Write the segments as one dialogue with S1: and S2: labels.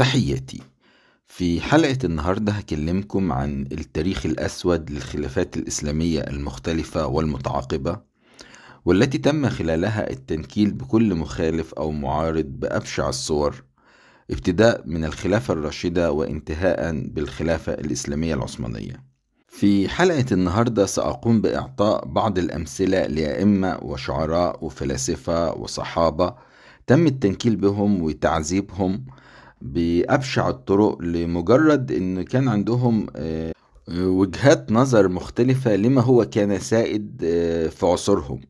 S1: تحياتي في حلقة النهاردة هكلمكم عن التاريخ الأسود للخلافات الإسلامية المختلفة والمتعاقبة والتي تم خلالها التنكيل بكل مخالف أو معارض بأبشع الصور ابتداء من الخلافة الراشدة وانتهاء بالخلافة الإسلامية العثمانية في حلقة النهاردة سأقوم بإعطاء بعض الأمثلة لأئمة وشعراء وفلاسفة وصحابة تم التنكيل بهم وتعذيبهم بأبشع الطرق لمجرد إن كان عندهم آه، وجهات نظر مختلفة لما هو كان سائد آه، في عصرهم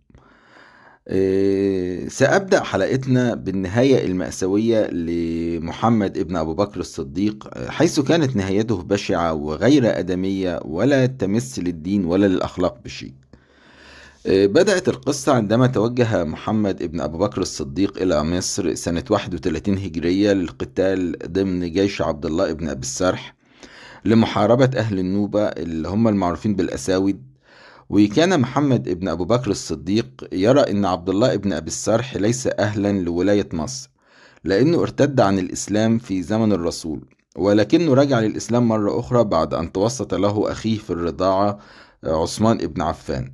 S1: آه، سأبدأ حلقتنا بالنهاية المأساوية لمحمد ابن أبو بكر الصديق حيث كانت نهايته بشعة وغير أدمية ولا تمس للدين ولا للأخلاق بشيء آه، بدأت القصة عندما توجه محمد ابن أبو بكر الصديق إلى مصر سنة 31 هجرية للقتال ضمن جيش عبد الله ابن أبي السرح لمحاربة أهل النوبة اللي هم المعروفين بالأساود وكان محمد ابن أبو بكر الصديق يرى أن عبد الله ابن أبي السرح ليس أهلا لولاية مصر لأنه ارتد عن الإسلام في زمن الرسول ولكنه رجع للإسلام مرة أخرى بعد أن توسط له أخيه في الرضاعة عثمان ابن عفان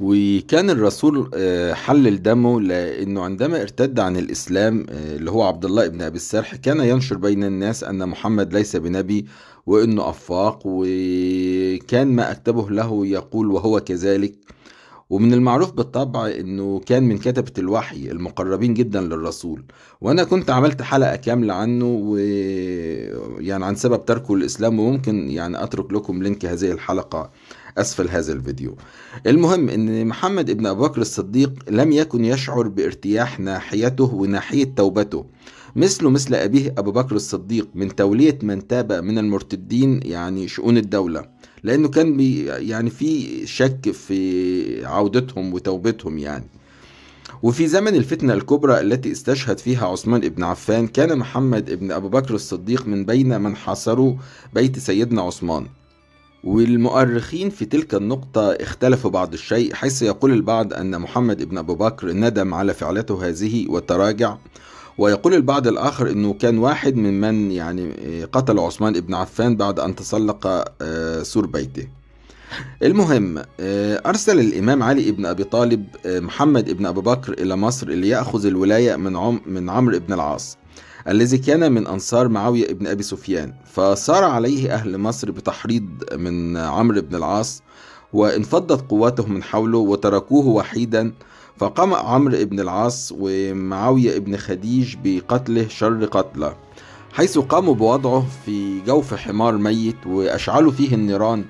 S1: وكان الرسول آه، حلل دمه لأنه عندما ارتد عن الإسلام آه، اللي هو عبد الله بن أبي السرح كان ينشر بين الناس أن محمد ليس بنبي وأنه أفاق وكان ما أكتبه له يقول وهو كذلك ومن المعروف بالطبع انه كان من كتبة الوحي المقربين جدا للرسول وانا كنت عملت حلقة كاملة عنه و يعني عن سبب تركه الاسلام وممكن يعني اترك لكم لينك هذه الحلقة أسفل هذا الفيديو المهم أن محمد ابن أبو بكر الصديق لم يكن يشعر بارتياح ناحيته وناحية توبته مثله مثل أبيه أبو بكر الصديق من تولية من تاب من المرتدين يعني شؤون الدولة لأنه كان بي يعني في شك في عودتهم وتوبتهم يعني وفي زمن الفتنة الكبرى التي استشهد فيها عثمان بن عفان كان محمد بن أبو بكر الصديق من بين من حاصروا بيت سيدنا عثمان والمؤرخين في تلك النقطة اختلفوا بعض الشيء حيث يقول البعض أن محمد بن أبو بكر ندم على فعلته هذه وتراجع ويقول البعض الآخر أنه كان واحد ممن يعني قتل عثمان بن عفان بعد أن تسلق آه، سور بيته المهم آه، أرسل الإمام علي بن أبي طالب آه، محمد بن أبي بكر إلى مصر ليأخذ الولاية من عمرو من عمرو بن العاص الذي كان من أنصار معاوية ابن أبي سفيان فثار عليه أهل مصر بتحريض من عمرو بن العاص وانفضت قواتهم من حوله وتركوه وحيدا فقام عمرو بن العاص ومعاوية ابن خديج بقتله شر قتله حيث قاموا بوضعه في جوف حمار ميت وأشعلوا فيه النيران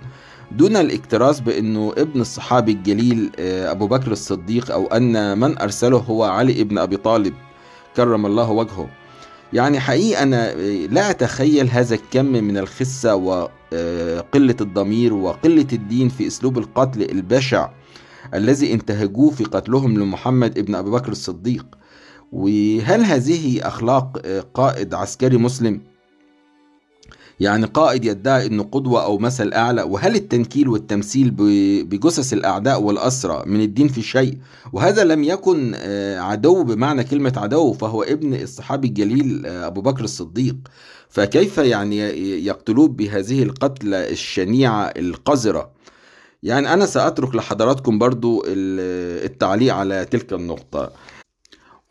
S1: دون الاكتراث بأنه ابن الصحابي الجليل آه، أبو بكر الصديق أو أن من أرسله هو علي بن أبي طالب كرم الله وجهه يعني حقيقة أنا لا أتخيل هذا الكم من الخسة وقلة آه، الضمير وقلة الدين في أسلوب القتل البشع الذي انتهجوه في قتلهم لمحمد ابن أبي بكر الصديق وهل هذه أخلاق آه، قائد عسكري مسلم؟ يعني قائد يدعي أنه قدوة أو مثل أعلى وهل التنكيل والتمثيل بجثث الأعداء والأسرى من الدين في شيء وهذا لم يكن آه، عدو بمعنى كلمة عدو فهو ابن الصحابي الجليل آه، أبو بكر الصديق فكيف يعني يقتلوه بهذه القتلة الشنيعة القذرة يعني أنا سأترك لحضراتكم برضو التعليق على تلك النقطة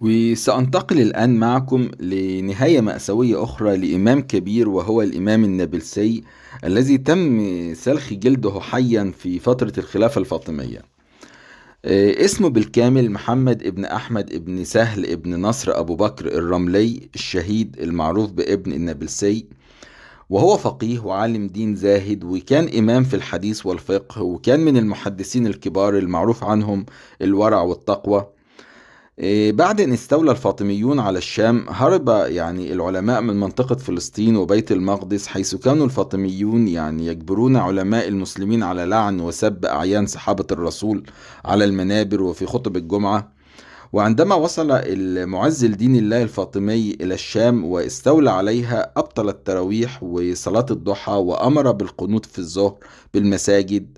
S1: وسأنتقل الآن معكم لنهاية مأساوية أخرى لإمام كبير وهو الإمام النابلسي الذي تم سلخ جلده حيا في فترة الخلافة الفاطمية آه، اسمه بالكامل محمد ابن أحمد ابن سهل ابن نصر أبو بكر الرملي الشهيد المعروف بابن النابلسي وهو فقيه وعالم دين زاهد وكان إمام في الحديث والفقه وكان من المحدثين الكبار المعروف عنهم الورع والتقوى إيه، بعد أن استولى الفاطميون على الشام هرب يعني العلماء من منطقة فلسطين وبيت المقدس حيث كانوا الفاطميون يعني يجبرون علماء المسلمين على لعن وسب أعيان صحابة الرسول على المنابر وفي خطب الجمعة وعندما وصل المعز لدين الله الفاطمي إلى الشام واستولى عليها أبطل التراويح وصلاة الضحى وأمر بالقنوت في الظهر بالمساجد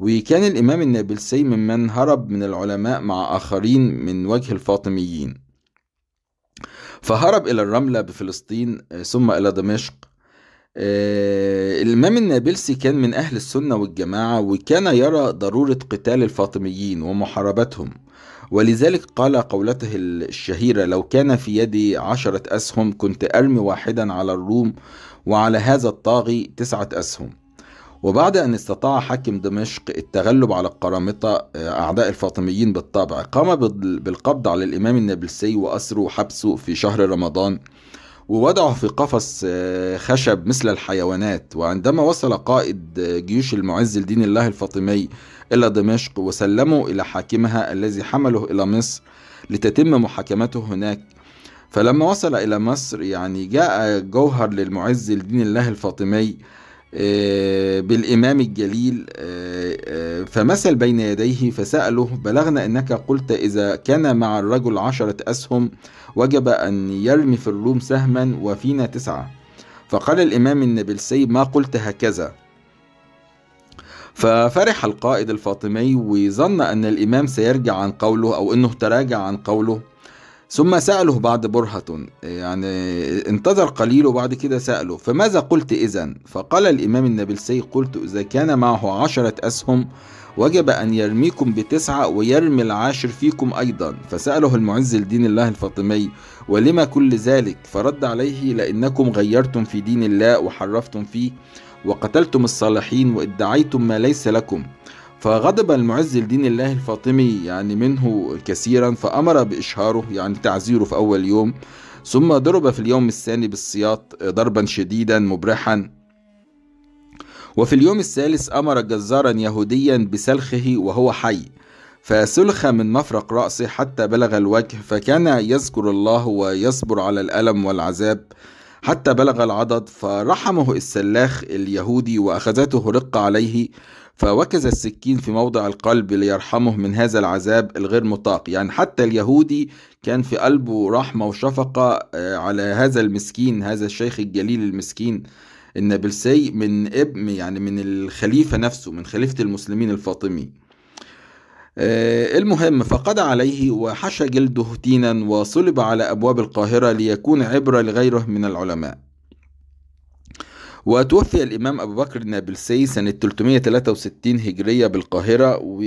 S1: وكان الإمام النابلسي ممن هرب من العلماء مع آخرين من وجه الفاطميين فهرب إلى الرملة بفلسطين آه، ثم إلى دمشق آه، الإمام النابلسي كان من أهل السنة والجماعة وكان يرى ضرورة قتال الفاطميين ومحاربتهم ولذلك قال قولته الشهيرة لو كان في يدي عشرة أسهم كنت أرمي واحدا على الروم وعلى هذا الطاغي تسعة أسهم وبعد أن استطاع حاكم دمشق التغلب على القرامطة آه، أعداء الفاطميين بالطبع قام بالقبض على الإمام النابلسي وأسره وحبسه في شهر رمضان ووضعه في قفص آه، خشب مثل الحيوانات وعندما وصل قائد آه، جيوش المعز لدين الله الفاطمي إلى دمشق وسلمه إلى حاكمها الذي حمله إلى مصر لتتم محاكمته هناك فلما وصل إلى مصر يعني جاء جوهر للمعز لدين الله الفاطمي آه، بالإمام الجليل آه، آه، فمثل بين يديه فسأله بلغنا أنك قلت إذا كان مع الرجل عشرة أسهم وجب أن يرمي في الروم سهما وفينا تسعة فقال الإمام النبلسي ما قلت هكذا ففرح القائد الفاطمي وظن أن الإمام سيرجع عن قوله أو أنه تراجع عن قوله ثم سأله بعد برهة يعني انتظر قليل وبعد كده سأله فماذا قلت إذا فقال الإمام النابلسي قلت إذا كان معه عشرة أسهم وجب أن يرميكم بتسعة ويرمي العاشر فيكم أيضا فسأله المعز لدين الله الفاطمي ولما كل ذلك فرد عليه لأنكم غيرتم في دين الله وحرفتم فيه وقتلتم الصالحين وادعيتم ما ليس لكم فغضب المعز لدين الله الفاطمي يعني منه كثيرا فأمر بإشهاره يعني تعزيره في أول يوم ثم ضرب في اليوم الثاني بالسياط ضربا شديدا مبرحا وفي اليوم الثالث أمر جزارا يهوديا بسلخه وهو حي فسلخ من مفرق رأسه حتى بلغ الوجه فكان يذكر الله ويصبر على الألم والعذاب حتى بلغ العدد فرحمه السلاخ اليهودي وأخذته رقة عليه فوكز السكين في موضع القلب ليرحمه من هذا العذاب الغير مطاق يعني حتى اليهودي كان في قلبه رحمة وشفقة آه، على هذا المسكين هذا الشيخ الجليل المسكين النابلسي من ابن يعني من الخليفة نفسه من خليفة المسلمين الفاطمي آه، المهم فقضى عليه وحشى جلده تينا وصلب على أبواب القاهرة ليكون عبرة لغيره من العلماء وتوفي الإمام أبو بكر النابلسي سنة 363 هجرية بالقاهرة و...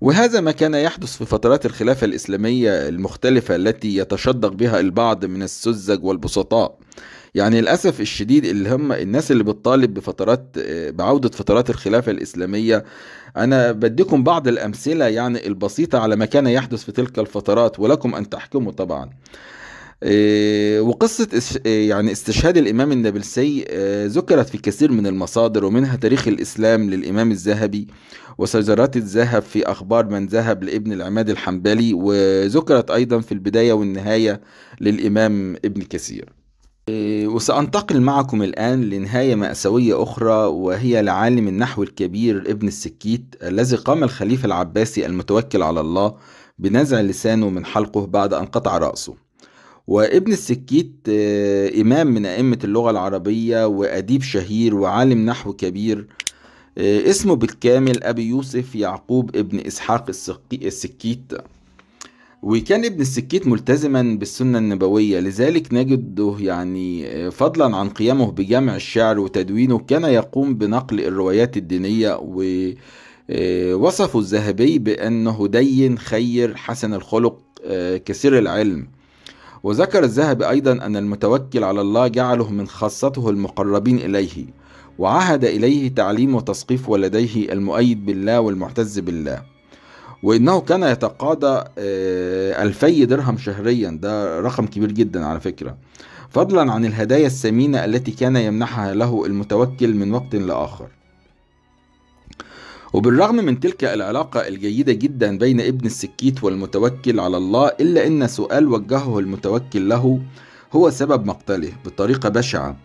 S1: وهذا ما كان يحدث في فترات الخلافة الإسلامية المختلفة التي يتشدق بها البعض من السذج والبسطاء يعني للاسف الشديد اللي هم الناس اللي بتطالب بفترات آه، بعوده فترات الخلافه الاسلاميه انا بديكم بعض الامثله يعني البسيطه على ما كان يحدث في تلك الفترات ولكم ان تحكموا طبعا آه، وقصة آه، يعني استشهاد الإمام النابلسي ذكرت في كثير من المصادر ومنها تاريخ الإسلام للإمام الذهبي وشجرات الذهب في أخبار من ذهب لابن العماد الحنبلي وذكرت أيضا في البداية والنهاية للإمام ابن كثير إيه، وسأنتقل معكم الآن لنهاية مأساوية أخرى وهي لعالم النحو الكبير ابن السكيت الذي قام الخليفة العباسي المتوكل على الله بنزع لسانه من حلقه بعد أن قطع رأسه وابن السكيت إيه، إمام من أئمة اللغة العربية وأديب شهير وعالم نحو كبير إيه، اسمه بالكامل أبي يوسف يعقوب ابن إسحاق السكيت وكان ابن السكيت ملتزما بالسنة النبوية لذلك نجده يعني آه، فضلا عن قيامه بجمع الشعر وتدوينه كان يقوم بنقل الروايات الدينية ووصفه آه، الذهبي بأنه دين خير حسن الخلق آه، كثير العلم وذكر الذهبي أيضا أن المتوكل على الله جعله من خاصته المقربين إليه وعهد إليه تعليم وتثقيف ولديه المؤيد بالله والمعتز بالله وانه كان يتقاضى آه، الفي درهم شهريا ده رقم كبير جدا على فكره فضلا عن الهدايا الثمينه التي كان يمنحها له المتوكل من وقت لاخر وبالرغم من تلك العلاقة الجيدة جدا بين ابن السكيت والمتوكل على الله إلا أن سؤال وجهه المتوكل له هو سبب مقتله بطريقة بشعة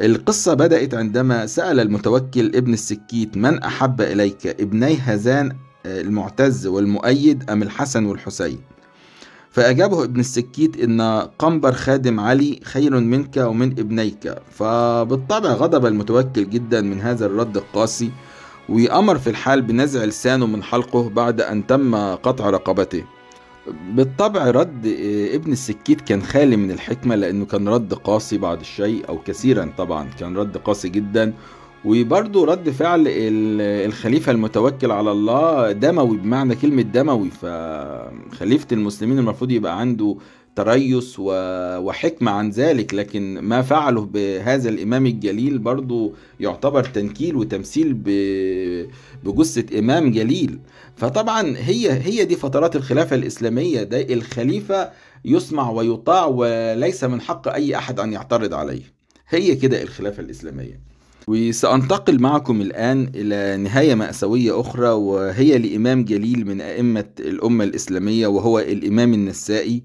S1: القصة بدأت عندما سأل المتوكل ابن السكيت من أحب إليك ابني هذان المعتز والمؤيد أم الحسن والحسين فأجابه ابن السكيت إن قنبر خادم علي خير منك ومن ابنيك فبالطبع غضب المتوكل جدا من هذا الرد القاسي وأمر في الحال بنزع لسانه من حلقه بعد أن تم قطع رقبته بالطبع رد ابن السكيت كان خالي من الحكمة لأنه كان رد قاسي بعض الشيء أو كثيرا طبعا كان رد قاسي جدا وبرده رد فعل الخليفة المتوكل على الله دموي بمعنى كلمة دموي فخليفة المسلمين المفروض يبقى عنده تريث وحكمة عن ذلك لكن ما فعله بهذا الإمام الجليل برضه يعتبر تنكيل وتمثيل بجثة إمام جليل فطبعا هي هي دي فترات الخلافة الإسلامية ده الخليفة يسمع ويطاع وليس من حق أي أحد أن يعترض عليه هي كده الخلافة الإسلامية وسأنتقل معكم الآن إلى نهاية مأساوية أخرى وهي لإمام جليل من أئمة الأمة الإسلامية وهو الإمام النسائي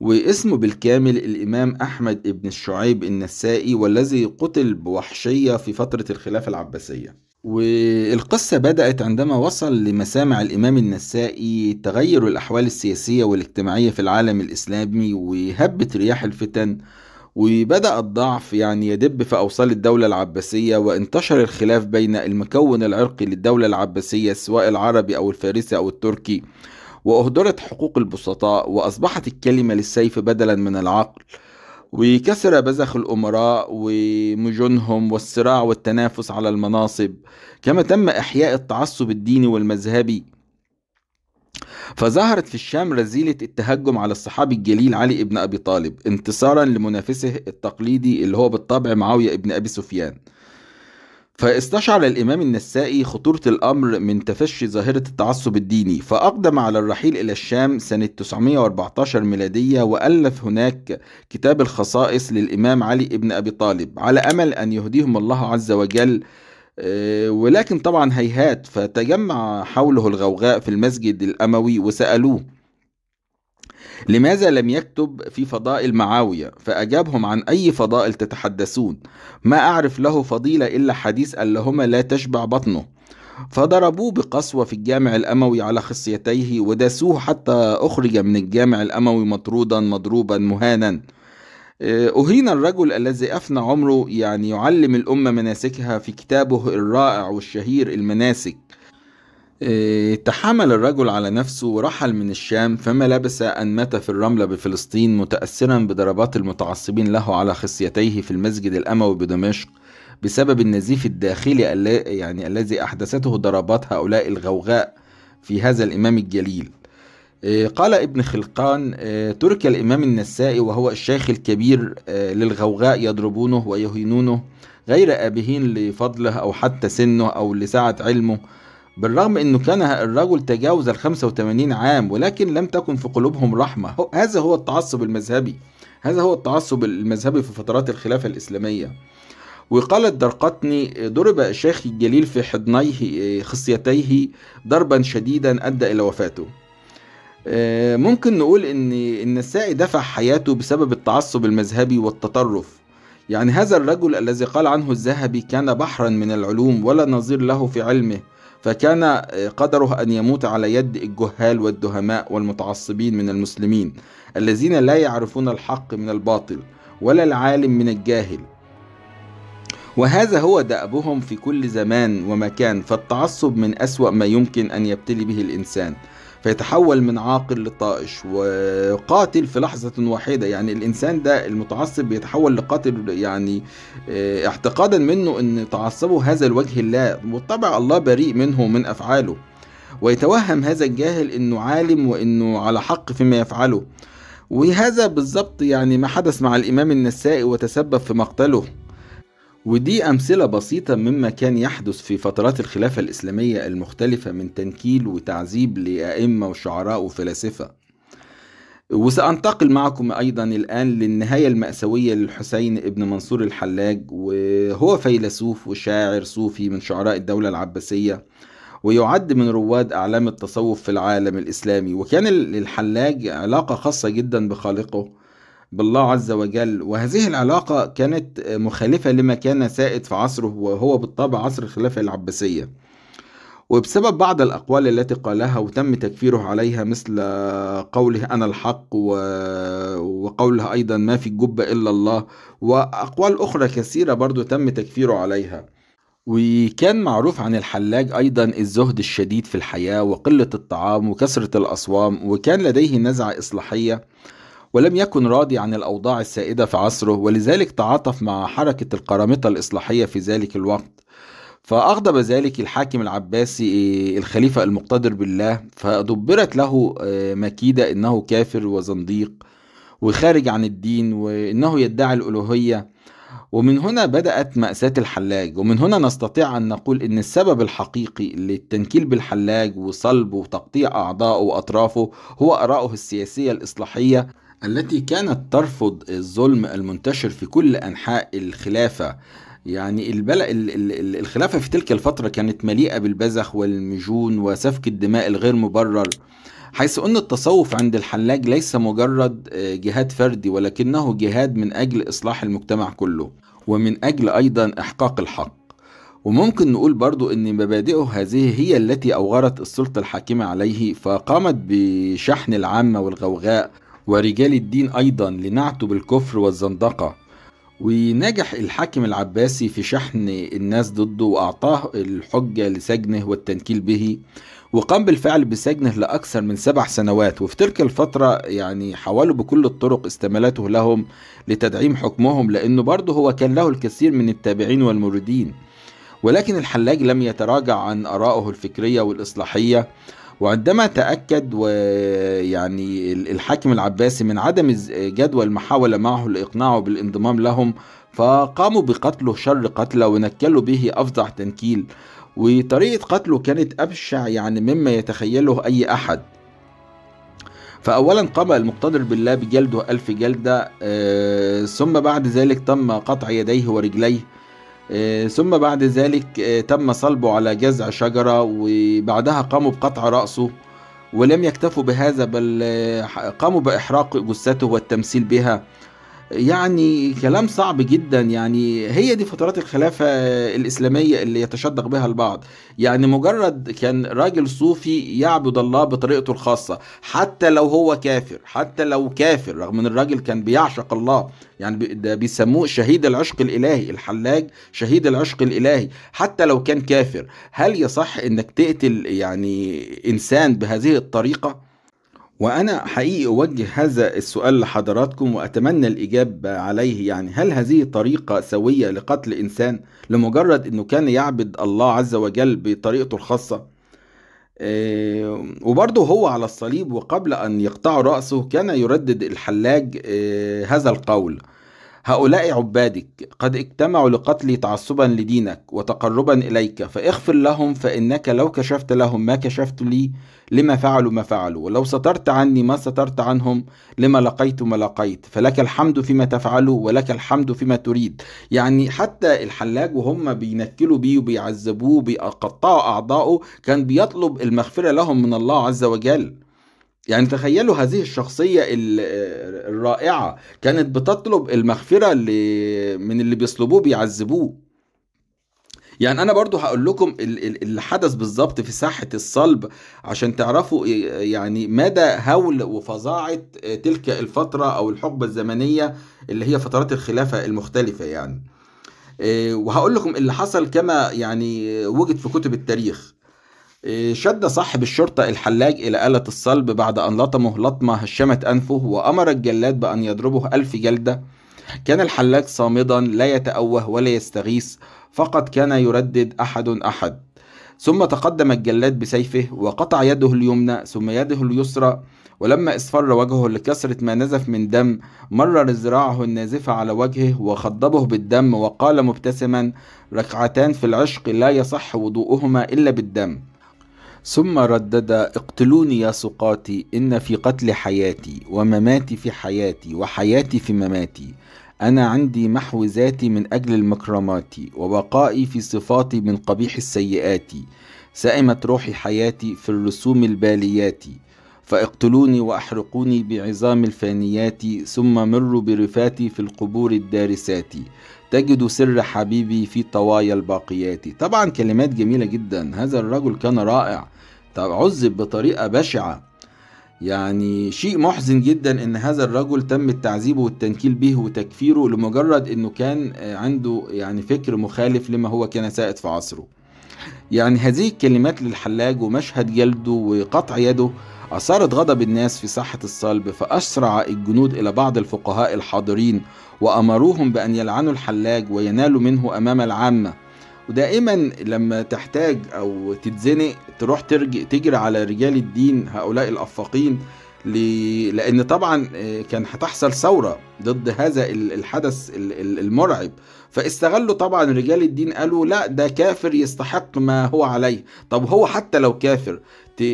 S1: واسمه بالكامل الإمام أحمد بن الشعيب النسائي والذي قتل بوحشية في فترة الخلافة العباسية والقصة بدأت عندما وصل لمسامع الإمام النسائي تغير الأحوال السياسية والاجتماعية في العالم الإسلامي وهبت رياح الفتن وبدأ الضعف يعني يدب في أوصال الدولة العباسية وانتشر الخلاف بين المكون العرقي للدولة العباسية سواء العربي أو الفارسي أو التركي وأهدرت حقوق البسطاء وأصبحت الكلمة للسيف بدلا من العقل وكسر بزخ الأمراء ومجونهم والصراع والتنافس على المناصب كما تم إحياء التعصب الديني والمذهبي فظهرت في الشام رذيلة التهجم على الصحابي الجليل علي بن أبي طالب انتصارا لمنافسه التقليدي اللي هو بالطبع معاوية بن أبي سفيان فاستشعر الإمام النسائي خطورة الأمر من تفشي ظاهرة التعصب الديني فأقدم على الرحيل إلى الشام سنة 914 ميلادية وألف هناك كتاب الخصائص للإمام علي بن أبي طالب على أمل أن يهديهم الله عز وجل ولكن طبعا هيهات فتجمع حوله الغوغاء في المسجد الأموي وسألوه لماذا لم يكتب في فضائل معاوية فأجابهم عن أي فضائل تتحدثون ما أعرف له فضيلة إلا حديث اللهم لا تشبع بطنه فضربوه بقسوة في الجامع الأموي على خصيتيه وداسوه حتى أخرج من الجامع الأموي مطرودا مضروبا مهانا آه، أهين الرجل الذي أفنى عمره يعني يعلم الأمة مناسكها في كتابه الرائع والشهير المناسك آه، تحمل الرجل على نفسه ورحل من الشام فما لبس أن مات في الرملة بفلسطين متأثرا بضربات المتعصبين له على خصيتيه في المسجد الأموي بدمشق بسبب النزيف الداخلي يعني الذي أحدثته ضربات هؤلاء الغوغاء في هذا الإمام الجليل إيه، قال ابن خلقان إيه، ترك الإمام النسائي وهو الشيخ الكبير إيه، للغوغاء يضربونه ويهينونه غير آبهين لفضله أو حتى سنه أو لسعة علمه بالرغم أنه كان الرجل تجاوز ال 85 عام ولكن لم تكن في قلوبهم رحمة هذا هو التعصب المذهبي هذا هو التعصب المذهبي في فترات الخلافة الإسلامية وقال الدرقطني ضرب الشيخ الجليل في حضنيه خصيتيه ضربا شديدا أدى إلى وفاته آه، ممكن نقول ان النسائي دفع حياته بسبب التعصب المذهبي والتطرف يعني هذا الرجل الذي قال عنه الذهبي كان بحرا من العلوم ولا نظير له في علمه فكان آه، قدره أن يموت على يد الجهال والدهماء والمتعصبين من المسلمين الذين لا يعرفون الحق من الباطل ولا العالم من الجاهل وهذا هو دأبهم في كل زمان ومكان فالتعصب من أسوأ ما يمكن أن يبتلي به الإنسان فيتحول من عاقل لطائش وقاتل في لحظة واحدة يعني الإنسان ده المتعصب بيتحول لقاتل يعني آه، اعتقادا منه أن تعصبه هذا لوجه الله والطبع الله بريء منه ومن أفعاله ويتوهم هذا الجاهل أنه عالم وأنه على حق فيما يفعله وهذا بالضبط يعني ما حدث مع الإمام النسائي وتسبب في مقتله ودي أمثلة بسيطة مما كان يحدث في فترات الخلافة الإسلامية المختلفة من تنكيل وتعذيب لأئمة وشعراء وفلاسفة وسأنتقل معكم أيضا الآن للنهاية المأساوية للحسين ابن منصور الحلاج وهو فيلسوف وشاعر صوفي من شعراء الدولة العباسية ويعد من رواد أعلام التصوف في العالم الإسلامي وكان للحلاج علاقة خاصة جدا بخالقه بالله عز وجل وهذه العلاقة كانت مخالفة لما كان سائد في عصره وهو بالطبع عصر الخلافة العباسية وبسبب بعض الأقوال التي قالها وتم تكفيره عليها مثل قوله أنا الحق وقوله أيضا ما في الجبة إلا الله وأقوال أخرى كثيرة برضو تم تكفيره عليها وكان معروف عن الحلاج أيضا الزهد الشديد في الحياة وقلة الطعام وكثرة الأصوام وكان لديه نزعة إصلاحية ولم يكن راضي عن الأوضاع السائدة في عصره ولذلك تعاطف مع حركة القرامطة الإصلاحية في ذلك الوقت فأغضب ذلك الحاكم العباسي آه، الخليفة المقتدر بالله فدبرت له آه، مكيدة إنه كافر وزنديق وخارج عن الدين وإنه يدعي الألوهية ومن هنا بدأت مأساة الحلاج ومن هنا نستطيع أن نقول أن السبب الحقيقي للتنكيل بالحلاج وصلبه وتقطيع أعضائه وأطرافه هو آراءه السياسية الإصلاحية التي كانت ترفض الظلم المنتشر في كل أنحاء الخلافة يعني البلا الخلافة في تلك الفترة كانت مليئة بالبذخ والمجون وسفك الدماء الغير مبرر حيث أن التصوف عند الحلاج ليس مجرد آه، جهاد فردي ولكنه جهاد من أجل إصلاح المجتمع كله ومن أجل أيضا إحقاق الحق وممكن نقول برضو أن مبادئه هذه هي التي أوغرت السلطة الحاكمة عليه فقامت بشحن العامة والغوغاء ورجال الدين أيضا لنعته بالكفر والزندقة ونجح الحاكم العباسي في شحن الناس ضده وأعطاه الحجة لسجنه والتنكيل به وقام بالفعل بسجنه لأكثر من سبع سنوات وفي تلك الفترة يعني حاولوا بكل الطرق استمالته لهم لتدعيم حكمهم لأنه برضه هو كان له الكثير من التابعين والمريدين ولكن الحلاج لم يتراجع عن آرائه الفكرية والإصلاحية وعندما تأكد ويعني الحاكم العباسي من عدم جدوى المحاولة معه لإقناعه بالانضمام لهم فقاموا بقتله شر قتله ونكلوا به أفظع تنكيل وطريقة قتله كانت أبشع يعني مما يتخيله أي أحد فأولا قام المقتدر بالله بجلده ألف جلدة آه، ثم بعد ذلك تم قطع يديه ورجليه آه، ثم بعد ذلك آه، تم صلبه على جذع شجرة وبعدها قاموا بقطع رأسه ولم يكتفوا بهذا بل آه، قاموا بإحراق جثته والتمثيل بها يعني كلام صعب جدا يعني هي دي فترات الخلافة الإسلامية اللي يتشدق بها البعض يعني مجرد كان راجل صوفي يعبد الله بطريقته الخاصة حتى لو هو كافر حتى لو كافر رغم أن الراجل كان بيعشق الله يعني ده بيسموه شهيد العشق الإلهي الحلاج شهيد العشق الإلهي حتى لو كان كافر هل يصح أنك تقتل يعني إنسان بهذه الطريقة؟ وأنا حقيقي أوجه هذا السؤال لحضراتكم وأتمنى الإجابة عليه يعني هل هذه طريقة سوية لقتل إنسان لمجرد أنه كان يعبد الله عز وجل بطريقته الخاصة آه، وبرضه هو على الصليب وقبل أن يقطع رأسه كان يردد الحلاج آه، هذا القول هؤلاء عبادك قد اجتمعوا لقتلي تعصبا لدينك وتقربا إليك فاغفر لهم فإنك لو كشفت لهم ما كشفت لي لما فعلوا ما فعلوا ولو سترت عني ما سترت عنهم لما لقيت ما لقيت فلك الحمد فيما تفعل ولك الحمد فيما تريد يعني حتى الحلاج وهم بينكلوا بيه وبيعذبوه وبيقطعوا أعضاؤه كان بيطلب المغفرة لهم من الله عز وجل يعني تخيلوا هذه الشخصية الرائعة كانت بتطلب المغفرة اللي من اللي بيصلبوه بيعذبوه يعني أنا برضو هقول لكم اللي حدث بالظبط في ساحة الصلب عشان تعرفوا يعني مدى هول وفظاعة آه، تلك الفترة أو الحقبة الزمنية اللي هي فترات الخلافة المختلفة يعني آه، وهقول لكم اللي حصل كما يعني آه، وجد في كتب التاريخ إيه، شد صاحب الشرطة الحلاج إلى آلة الصلب بعد أن لطمه لطمة هشمت أنفه وأمر الجلاد بأن يضربه ألف جلدة كان الحلاج صامدا لا يتأوه ولا يستغيث فقط كان يردد أحد أحد ثم تقدم الجلاد بسيفه وقطع يده اليمنى ثم يده اليسرى ولما اصفر وجهه لكثرة ما نزف من دم مرر ذراعه النازفة على وجهه وخضبه بالدم وقال مبتسما ركعتان في العشق لا يصح وضوءهما إلا بالدم ثم ردد اقتلوني يا سقاتي إن في قتل حياتي ومماتي في حياتي وحياتي في مماتي أنا عندي محو ذاتي من أجل المكرمات وبقائي في صفاتي من قبيح السيئات سئمت روحي حياتي في الرسوم الباليات فاقتلوني وأحرقوني بعظام الفانيات ثم مروا برفاتي في القبور الدارسات تجد سر حبيبي في طوايا الباقيات طبعا كلمات جميلة جدا هذا الرجل كان رائع عذب بطريقة بشعة يعني شيء محزن جدا ان هذا الرجل تم التعذيب والتنكيل به وتكفيره لمجرد انه كان عنده يعني فكر مخالف لما هو كان سائد في عصره يعني هذه الكلمات للحلاج ومشهد جلده وقطع يده أثارت غضب الناس في ساحة الصلب فأسرع الجنود إلى بعض الفقهاء الحاضرين وأمروهم بأن يلعنوا الحلاج وينالوا منه أمام العامة ودائما لما تحتاج أو تتزنق تروح ترجع تجري على رجال الدين هؤلاء الأفاقين لأن طبعا آه، كان هتحصل ثورة ضد هذا الحدث المرعب فاستغلوا طبعا رجال الدين قالوا لا ده كافر يستحق ما هو عليه طب هو حتى لو كافر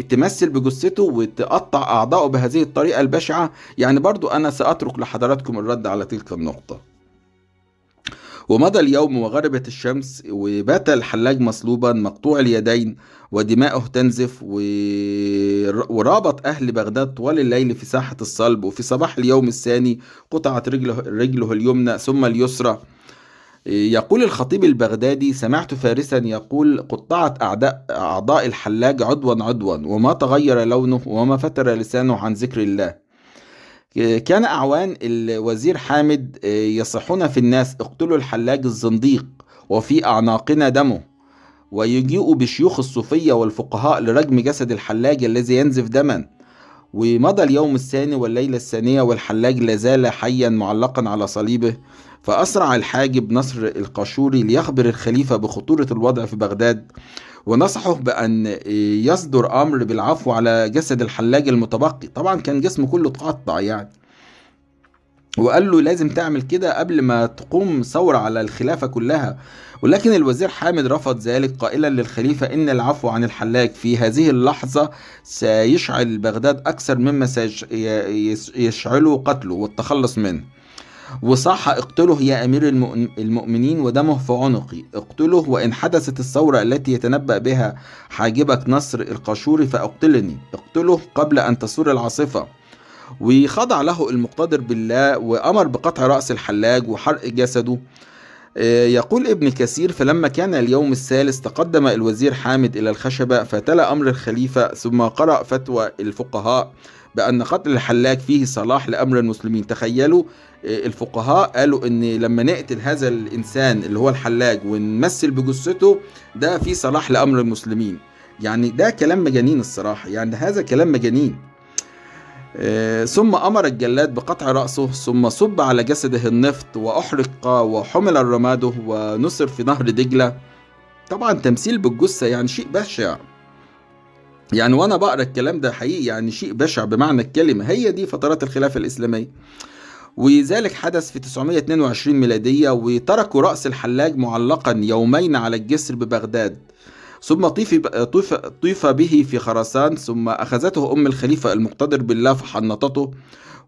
S1: تمثل بجثته وتقطع أعضائه بهذه الطريقة البشعة يعني برضو أنا سأترك لحضراتكم الرد على تلك النقطة ومضى اليوم وغربت الشمس وبات الحلاج مصلوبا مقطوع اليدين ودماؤه تنزف و... ورابط أهل بغداد طوال الليل في ساحة الصلب وفي صباح اليوم الثاني قطعت رجله, رجله اليمنى ثم اليسرى يقول الخطيب البغدادي سمعت فارسا يقول قطعت أعداء أعضاء الحلاج عضوا عضوا وما تغير لونه وما فتر لسانه عن ذكر الله كان أعوان الوزير حامد آه، يصحون في الناس اقتلوا الحلاج الزنديق وفي أعناقنا دمه ويجيء بشيوخ الصوفية والفقهاء لرجم جسد الحلاج الذي ينزف دما ومضى اليوم الثاني والليلة الثانية والحلاج لازال حيا معلقا على صليبه فأسرع الحاجب نصر القشوري ليخبر الخليفة بخطورة الوضع في بغداد ونصحه بأن يصدر أمر بالعفو على جسد الحلاج المتبقي طبعا كان جسمه كله اتقطع يعني وقال له لازم تعمل كده قبل ما تقوم ثورة على الخلافة كلها ولكن الوزير حامد رفض ذلك قائلا للخليفة إن العفو عن الحلاج في هذه اللحظة سيشعل بغداد أكثر مما سيشعله قتله والتخلص منه وصاح اقتله يا أمير المؤمنين ودمه في عنقي اقتله وإن حدثت الثورة التي يتنبأ بها حاجبك نصر القشوري فاقتلني اقتله قبل أن تثور العاصفة وخضع له المقتدر بالله وأمر بقطع رأس الحلاج وحرق جسده آه، يقول ابن كثير فلما كان اليوم الثالث تقدم الوزير حامد إلى الخشبة فتلا أمر الخليفة ثم قرأ فتوى الفقهاء بأن قتل الحلاك فيه صلاح لأمر المسلمين تخيلوا آه، الفقهاء قالوا ان لما نقتل هذا الانسان اللي هو الحلاج ونمثل بجثته ده في صلاح لامر المسلمين يعني ده كلام مجانين الصراحه يعني هذا كلام مجانين آه، ثم أمر الجلاد بقطع رأسه ثم صب على جسده النفط وأحرق وحمل الرماده ونثر في نهر دجلة طبعا تمثيل بالجثة يعني شيء بشع يعني وأنا بقرأ الكلام ده حقيقي يعني شيء بشع بمعنى الكلمة هي دي فترات الخلافة الإسلامية وذلك حدث في 922 ميلادية وتركوا رأس الحلاج معلقا يومين على الجسر ببغداد ثم طيف, طيف, طيف به في خراسان ثم أخذته أم الخليفة المقتدر بالله فحنطته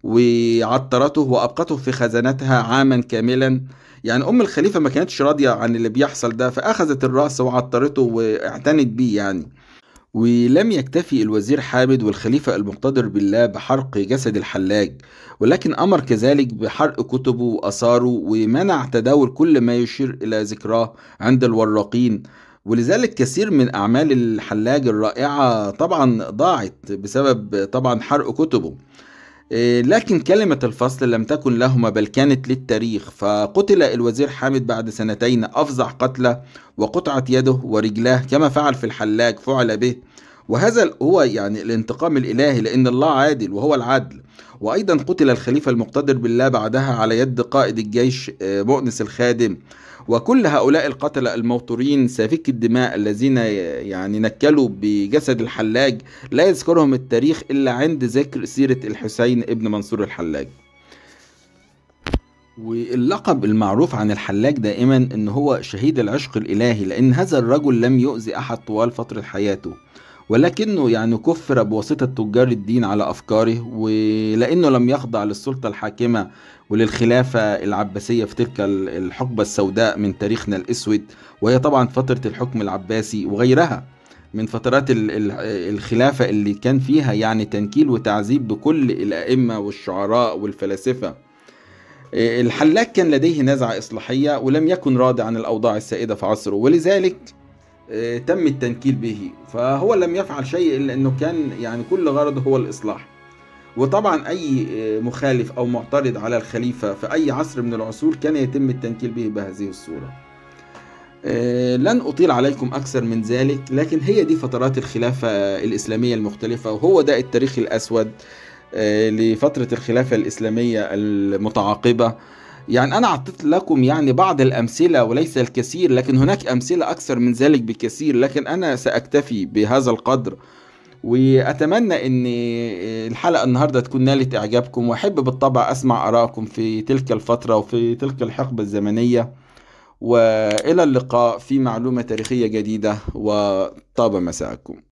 S1: وعطرته وأبقته في خزانتها عاما كاملا يعني أم الخليفة ما كانتش راضية عن اللي بيحصل ده فأخذت الرأس وعطرته واعتنت بيه يعني ولم يكتفي الوزير حامد والخليفة المقتدر بالله بحرق جسد الحلاج ولكن أمر كذلك بحرق كتبه وأثاره ومنع تداول كل ما يشير إلى ذكراه عند الوراقين ولذلك كثير من أعمال الحلاج الرائعة طبعا ضاعت بسبب طبعا حرق كتبه إيه، لكن كلمة الفصل لم تكن لهما بل كانت للتاريخ فقتل الوزير حامد بعد سنتين أفظع قتله وقطعت يده ورجلاه كما فعل في الحلاج فعل به وهذا هو يعني الانتقام الإلهي لأن الله عادل وهو العدل وأيضا قتل الخليفة المقتدر بالله بعدها على يد قائد الجيش آه، مؤنس الخادم وكل هؤلاء القتلة الموتورين سافكي الدماء الذين يعني نكلوا بجسد الحلاج لا يذكرهم التاريخ إلا عند ذكر سيرة الحسين ابن منصور الحلاج واللقب المعروف عن الحلاج دائما ان هو شهيد العشق الالهي لان هذا الرجل لم يؤذي احد طوال فتره حياته ولكنه يعني كفر بواسطة تجار الدين على أفكاره ولأنه لم يخضع للسلطة الحاكمة وللخلافة العباسية في تلك الحقبة السوداء من تاريخنا الأسود وهي طبعا فترة الحكم العباسي وغيرها من فترات الخلافة اللي كان فيها يعني تنكيل وتعذيب بكل الأئمة والشعراء والفلاسفة الحلاق كان لديه نزعة إصلاحية ولم يكن راضي عن الأوضاع السائدة في عصره ولذلك آه، تم التنكيل به فهو لم يفعل شيء إلا أنه كان يعني كل غرضه هو الإصلاح وطبعا أي آه، مخالف أو معترض على الخليفة في أي عصر من العصور كان يتم التنكيل به بهذه الصورة آه، لن أطيل عليكم أكثر من ذلك لكن هي دي فترات الخلافة الإسلامية المختلفة وهو ده التاريخ الأسود لفترة الخلافة الإسلامية المتعاقبة يعني أنا عطيت لكم يعني بعض الأمثلة وليس الكثير لكن هناك أمثلة أكثر من ذلك بكثير لكن أنا سأكتفي بهذا القدر وأتمنى أن آه، الحلقة النهاردة تكون نالت إعجابكم وأحب بالطبع أسمع آرائكم في تلك الفترة وفي تلك الحقبة الزمنية وإلى اللقاء في معلومة تاريخية جديدة وطاب مساءكم